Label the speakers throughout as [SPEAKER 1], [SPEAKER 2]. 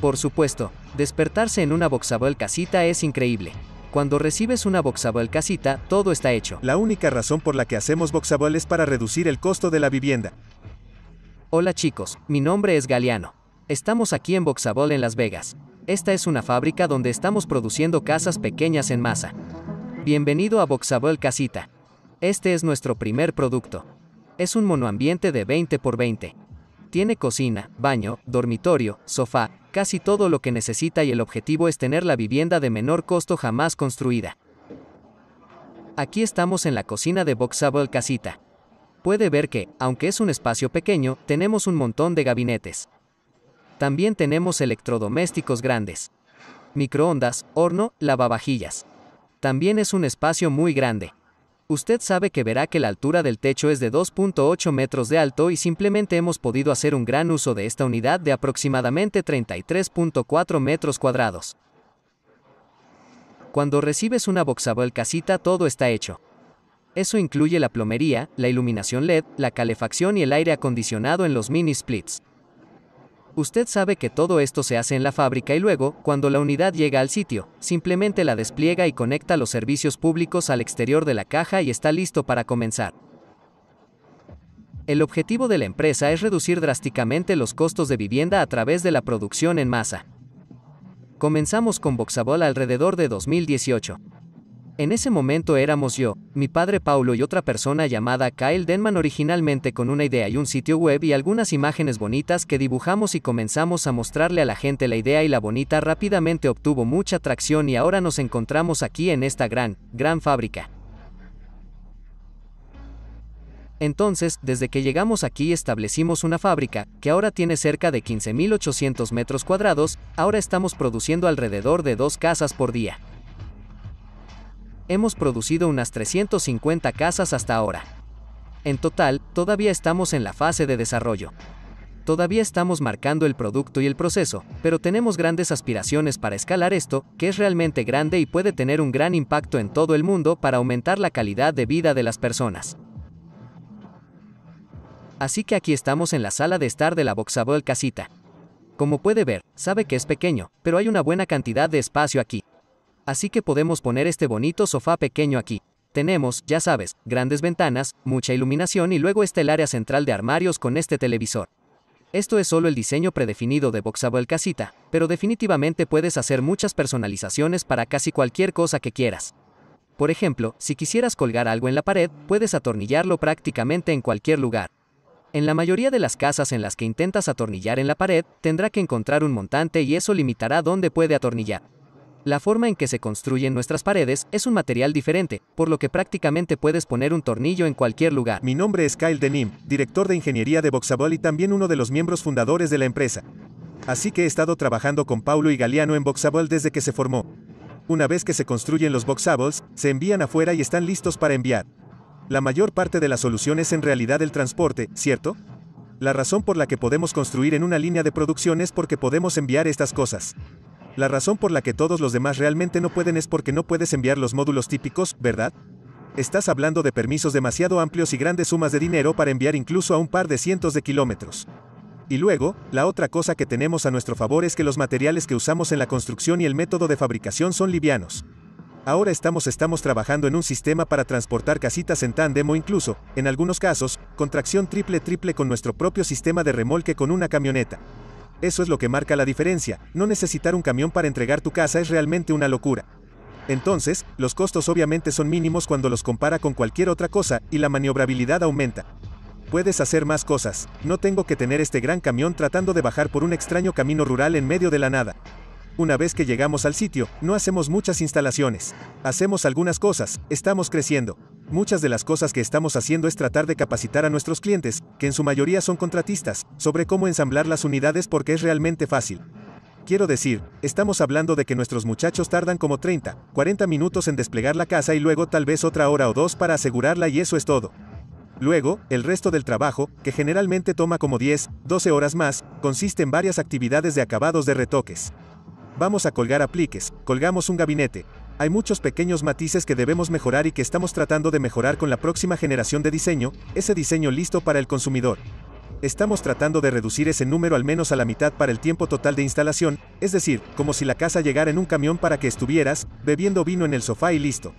[SPEAKER 1] Por supuesto, despertarse en una Boxabel casita es increíble. Cuando recibes una Boxabel casita, todo está hecho. La única razón por la que hacemos Voxabol es para reducir el costo de la vivienda. Hola chicos, mi nombre es Galeano. Estamos aquí en Boxabel en Las Vegas. Esta es una fábrica donde estamos produciendo casas pequeñas en masa. Bienvenido a Boxabel Casita. Este es nuestro primer producto. Es un monoambiente de 20 por 20. Tiene cocina, baño, dormitorio, sofá, casi todo lo que necesita y el objetivo es tener la vivienda de menor costo jamás construida. Aquí estamos en la cocina de Boxable Casita. Puede ver que, aunque es un espacio pequeño, tenemos un montón de gabinetes. También tenemos electrodomésticos grandes. Microondas, horno, lavavajillas. También es un espacio muy grande usted sabe que verá que la altura del techo es de 2.8 metros de alto y simplemente hemos podido hacer un gran uso de esta unidad de aproximadamente 33.4 metros cuadrados. Cuando recibes una Boxabel casita todo está hecho. Eso incluye la plomería, la iluminación LED, la calefacción y el aire acondicionado en los mini splits. Usted sabe que todo esto se hace en la fábrica y luego, cuando la unidad llega al sitio, simplemente la despliega y conecta los servicios públicos al exterior de la caja y está listo para comenzar. El objetivo de la empresa es reducir drásticamente los costos de vivienda a través de la producción en masa. Comenzamos con Boxabol alrededor de 2018. En ese momento éramos yo, mi padre Paulo y otra persona llamada Kyle Denman originalmente con una idea y un sitio web y algunas imágenes bonitas que dibujamos y comenzamos a mostrarle a la gente la idea y la bonita rápidamente obtuvo mucha tracción y ahora nos encontramos aquí en esta gran, gran fábrica. Entonces, desde que llegamos aquí establecimos una fábrica, que ahora tiene cerca de 15.800 metros cuadrados, ahora estamos produciendo alrededor de dos casas por día hemos producido unas 350 casas hasta ahora. En total, todavía estamos en la fase de desarrollo. Todavía estamos marcando el producto y el proceso, pero tenemos grandes aspiraciones para escalar esto, que es realmente grande y puede tener un gran impacto en todo el mundo para aumentar la calidad de vida de las personas. Así que aquí estamos en la sala de estar de la Boxable Casita. Como puede ver, sabe que es pequeño, pero hay una buena cantidad de espacio aquí así que podemos poner este bonito sofá pequeño aquí. Tenemos, ya sabes, grandes ventanas, mucha iluminación y luego está el área central de armarios con este televisor. Esto es solo el diseño predefinido de Boxable Casita, pero definitivamente puedes hacer muchas personalizaciones para casi cualquier cosa que quieras. Por ejemplo, si quisieras colgar algo en la pared, puedes atornillarlo prácticamente en cualquier lugar. En la mayoría de las casas en las que intentas atornillar en la pared, tendrá que encontrar un montante y eso limitará dónde puede atornillar. La forma en que se construyen nuestras paredes
[SPEAKER 2] es un material diferente, por lo que prácticamente puedes poner un tornillo en cualquier lugar. Mi nombre es Kyle Denim, director de ingeniería de Voxabol y también uno de los miembros fundadores de la empresa. Así que he estado trabajando con Paulo y Galeano en Voxabol desde que se formó. Una vez que se construyen los boxables, se envían afuera y están listos para enviar. La mayor parte de la solución es en realidad el transporte, ¿cierto? La razón por la que podemos construir en una línea de producción es porque podemos enviar estas cosas. La razón por la que todos los demás realmente no pueden es porque no puedes enviar los módulos típicos, ¿verdad? Estás hablando de permisos demasiado amplios y grandes sumas de dinero para enviar incluso a un par de cientos de kilómetros. Y luego, la otra cosa que tenemos a nuestro favor es que los materiales que usamos en la construcción y el método de fabricación son livianos. Ahora estamos estamos trabajando en un sistema para transportar casitas en tándem o incluso, en algunos casos, con tracción triple triple con nuestro propio sistema de remolque con una camioneta. Eso es lo que marca la diferencia, no necesitar un camión para entregar tu casa es realmente una locura. Entonces, los costos obviamente son mínimos cuando los compara con cualquier otra cosa, y la maniobrabilidad aumenta. Puedes hacer más cosas, no tengo que tener este gran camión tratando de bajar por un extraño camino rural en medio de la nada. Una vez que llegamos al sitio, no hacemos muchas instalaciones. Hacemos algunas cosas, estamos creciendo. Muchas de las cosas que estamos haciendo es tratar de capacitar a nuestros clientes, que en su mayoría son contratistas, sobre cómo ensamblar las unidades porque es realmente fácil. Quiero decir, estamos hablando de que nuestros muchachos tardan como 30, 40 minutos en desplegar la casa y luego tal vez otra hora o dos para asegurarla y eso es todo. Luego, el resto del trabajo, que generalmente toma como 10, 12 horas más, consiste en varias actividades de acabados de retoques. Vamos a colgar apliques, colgamos un gabinete, hay muchos pequeños matices que debemos mejorar y que estamos tratando de mejorar con la próxima generación de diseño, ese diseño listo para el consumidor. Estamos tratando de reducir ese número al menos a la mitad para el tiempo total de instalación, es decir, como si la casa llegara en un camión para que estuvieras, bebiendo vino en el sofá y listo.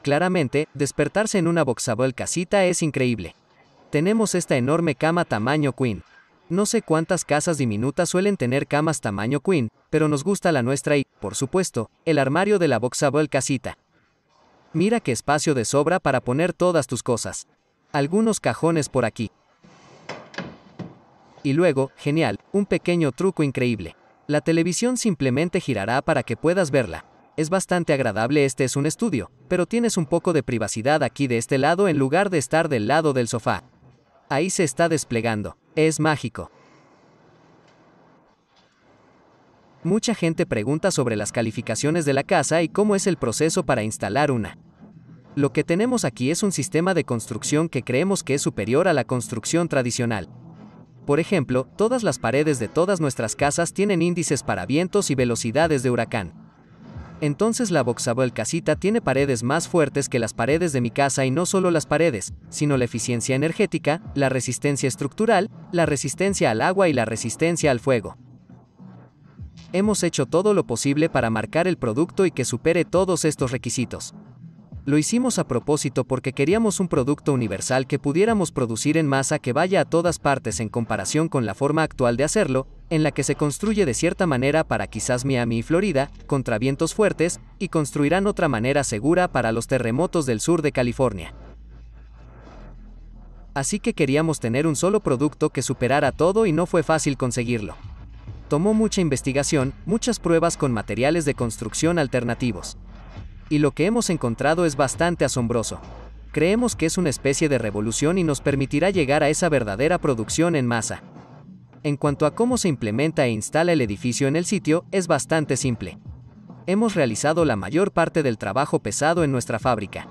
[SPEAKER 1] Claramente, despertarse en una boxable casita es increíble. Tenemos esta enorme cama tamaño queen. No sé cuántas casas diminutas suelen tener camas tamaño queen, pero nos gusta la nuestra y, por supuesto, el armario de la Boxable Casita. Mira qué espacio de sobra para poner todas tus cosas. Algunos cajones por aquí. Y luego, genial, un pequeño truco increíble. La televisión simplemente girará para que puedas verla. Es bastante agradable este es un estudio, pero tienes un poco de privacidad aquí de este lado en lugar de estar del lado del sofá. Ahí se está desplegando. Es mágico. Mucha gente pregunta sobre las calificaciones de la casa y cómo es el proceso para instalar una. Lo que tenemos aquí es un sistema de construcción que creemos que es superior a la construcción tradicional. Por ejemplo, todas las paredes de todas nuestras casas tienen índices para vientos y velocidades de huracán. Entonces la Boxable casita tiene paredes más fuertes que las paredes de mi casa y no solo las paredes, sino la eficiencia energética, la resistencia estructural, la resistencia al agua y la resistencia al fuego. Hemos hecho todo lo posible para marcar el producto y que supere todos estos requisitos. Lo hicimos a propósito porque queríamos un producto universal que pudiéramos producir en masa que vaya a todas partes en comparación con la forma actual de hacerlo, en la que se construye de cierta manera para quizás Miami y Florida, contra vientos fuertes, y construirán otra manera segura para los terremotos del sur de California. Así que queríamos tener un solo producto que superara todo y no fue fácil conseguirlo. Tomó mucha investigación, muchas pruebas con materiales de construcción alternativos, y lo que hemos encontrado es bastante asombroso. Creemos que es una especie de revolución y nos permitirá llegar a esa verdadera producción en masa. En cuanto a cómo se implementa e instala el edificio en el sitio, es bastante simple. Hemos realizado la mayor parte del trabajo pesado en nuestra fábrica.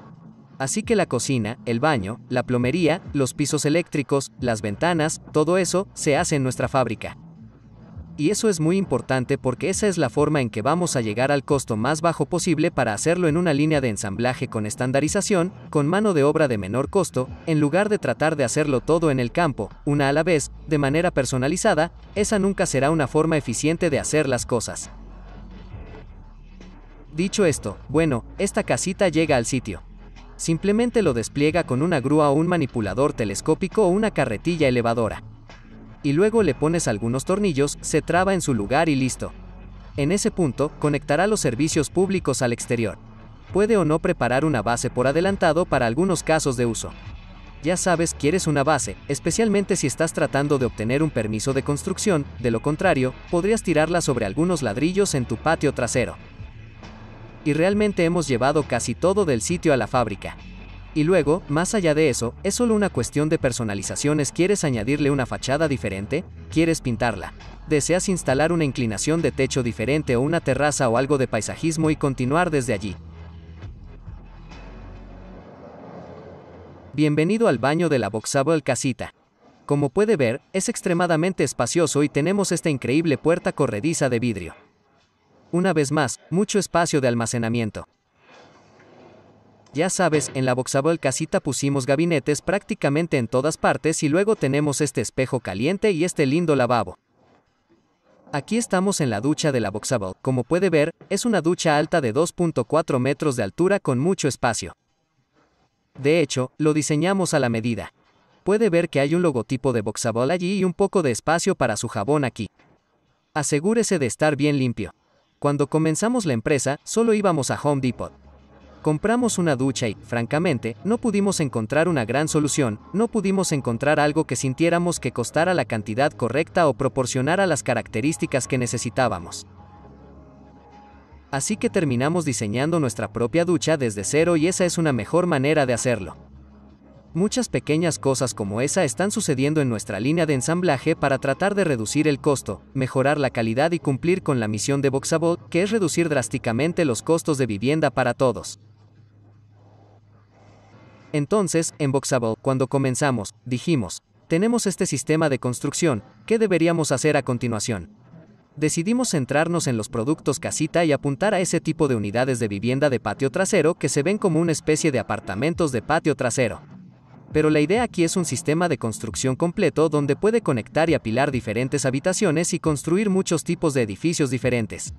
[SPEAKER 1] Así que la cocina, el baño, la plomería, los pisos eléctricos, las ventanas, todo eso, se hace en nuestra fábrica y eso es muy importante porque esa es la forma en que vamos a llegar al costo más bajo posible para hacerlo en una línea de ensamblaje con estandarización, con mano de obra de menor costo, en lugar de tratar de hacerlo todo en el campo, una a la vez, de manera personalizada, esa nunca será una forma eficiente de hacer las cosas. Dicho esto, bueno, esta casita llega al sitio. Simplemente lo despliega con una grúa o un manipulador telescópico o una carretilla elevadora y luego le pones algunos tornillos, se traba en su lugar y listo. En ese punto, conectará los servicios públicos al exterior. Puede o no preparar una base por adelantado para algunos casos de uso. Ya sabes, quieres una base, especialmente si estás tratando de obtener un permiso de construcción, de lo contrario, podrías tirarla sobre algunos ladrillos en tu patio trasero. Y realmente hemos llevado casi todo del sitio a la fábrica. Y luego, más allá de eso, es solo una cuestión de personalizaciones. ¿Quieres añadirle una fachada diferente? ¿Quieres pintarla? ¿Deseas instalar una inclinación de techo diferente o una terraza o algo de paisajismo y continuar desde allí? Bienvenido al baño de la Boxable Casita. Como puede ver, es extremadamente espacioso y tenemos esta increíble puerta corrediza de vidrio. Una vez más, mucho espacio de almacenamiento. Ya sabes, en la Boxable casita pusimos gabinetes prácticamente en todas partes y luego tenemos este espejo caliente y este lindo lavabo. Aquí estamos en la ducha de la Boxable. Como puede ver, es una ducha alta de 2.4 metros de altura con mucho espacio. De hecho, lo diseñamos a la medida. Puede ver que hay un logotipo de Boxable allí y un poco de espacio para su jabón aquí. Asegúrese de estar bien limpio. Cuando comenzamos la empresa, solo íbamos a Home Depot. Compramos una ducha y, francamente, no pudimos encontrar una gran solución, no pudimos encontrar algo que sintiéramos que costara la cantidad correcta o proporcionara las características que necesitábamos. Así que terminamos diseñando nuestra propia ducha desde cero y esa es una mejor manera de hacerlo. Muchas pequeñas cosas como esa están sucediendo en nuestra línea de ensamblaje para tratar de reducir el costo, mejorar la calidad y cumplir con la misión de Boxabot, que es reducir drásticamente los costos de vivienda para todos. Entonces, en Boxable, cuando comenzamos, dijimos, tenemos este sistema de construcción, ¿qué deberíamos hacer a continuación? Decidimos centrarnos en los productos casita y apuntar a ese tipo de unidades de vivienda de patio trasero que se ven como una especie de apartamentos de patio trasero. Pero la idea aquí es un sistema de construcción completo donde puede conectar y apilar diferentes habitaciones y construir muchos tipos de edificios diferentes.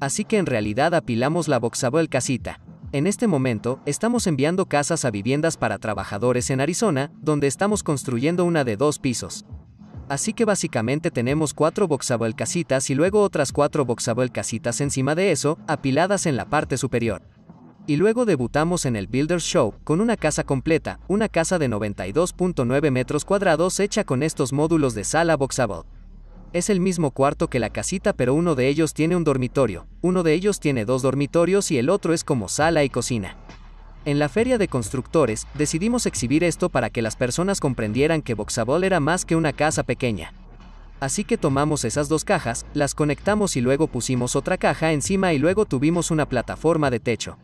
[SPEAKER 1] Así que en realidad apilamos la Boxable casita. En este momento, estamos enviando casas a viviendas para trabajadores en Arizona, donde estamos construyendo una de dos pisos. Así que básicamente tenemos cuatro Boxable casitas y luego otras cuatro Boxable casitas encima de eso, apiladas en la parte superior. Y luego debutamos en el Builders Show, con una casa completa, una casa de 92.9 metros cuadrados hecha con estos módulos de sala Boxable. Es el mismo cuarto que la casita pero uno de ellos tiene un dormitorio, uno de ellos tiene dos dormitorios y el otro es como sala y cocina. En la feria de constructores decidimos exhibir esto para que las personas comprendieran que Boxabol era más que una casa pequeña. Así que tomamos esas dos cajas, las conectamos y luego pusimos otra caja encima y luego tuvimos una plataforma de techo.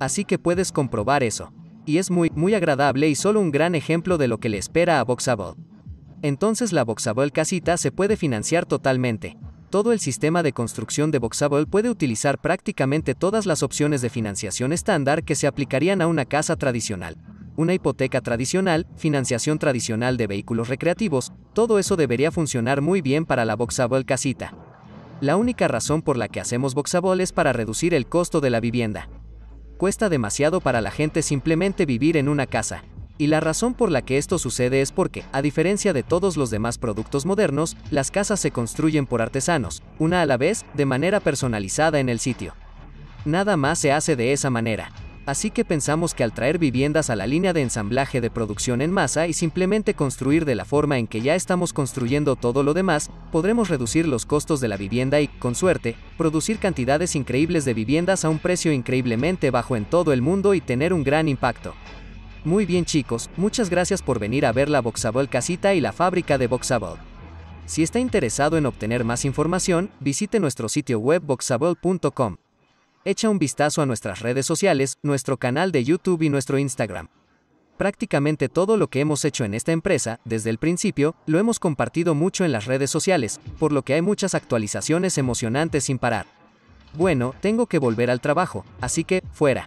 [SPEAKER 1] Así que puedes comprobar eso. Y es muy, muy agradable y solo un gran ejemplo de lo que le espera a Boxabol entonces la Boxable casita se puede financiar totalmente. Todo el sistema de construcción de Boxable puede utilizar prácticamente todas las opciones de financiación estándar que se aplicarían a una casa tradicional. Una hipoteca tradicional, financiación tradicional de vehículos recreativos, todo eso debería funcionar muy bien para la Boxable casita. La única razón por la que hacemos Boxable es para reducir el costo de la vivienda. Cuesta demasiado para la gente simplemente vivir en una casa. Y la razón por la que esto sucede es porque, a diferencia de todos los demás productos modernos, las casas se construyen por artesanos, una a la vez, de manera personalizada en el sitio. Nada más se hace de esa manera. Así que pensamos que al traer viviendas a la línea de ensamblaje de producción en masa y simplemente construir de la forma en que ya estamos construyendo todo lo demás, podremos reducir los costos de la vivienda y, con suerte, producir cantidades increíbles de viviendas a un precio increíblemente bajo en todo el mundo y tener un gran impacto. Muy bien chicos, muchas gracias por venir a ver la Boxabol Casita y la fábrica de Boxabol. Si está interesado en obtener más información, visite nuestro sitio web boxabol.com. Echa un vistazo a nuestras redes sociales, nuestro canal de YouTube y nuestro Instagram. Prácticamente todo lo que hemos hecho en esta empresa, desde el principio, lo hemos compartido mucho en las redes sociales, por lo que hay muchas actualizaciones emocionantes sin parar. Bueno, tengo que volver al trabajo, así que, fuera.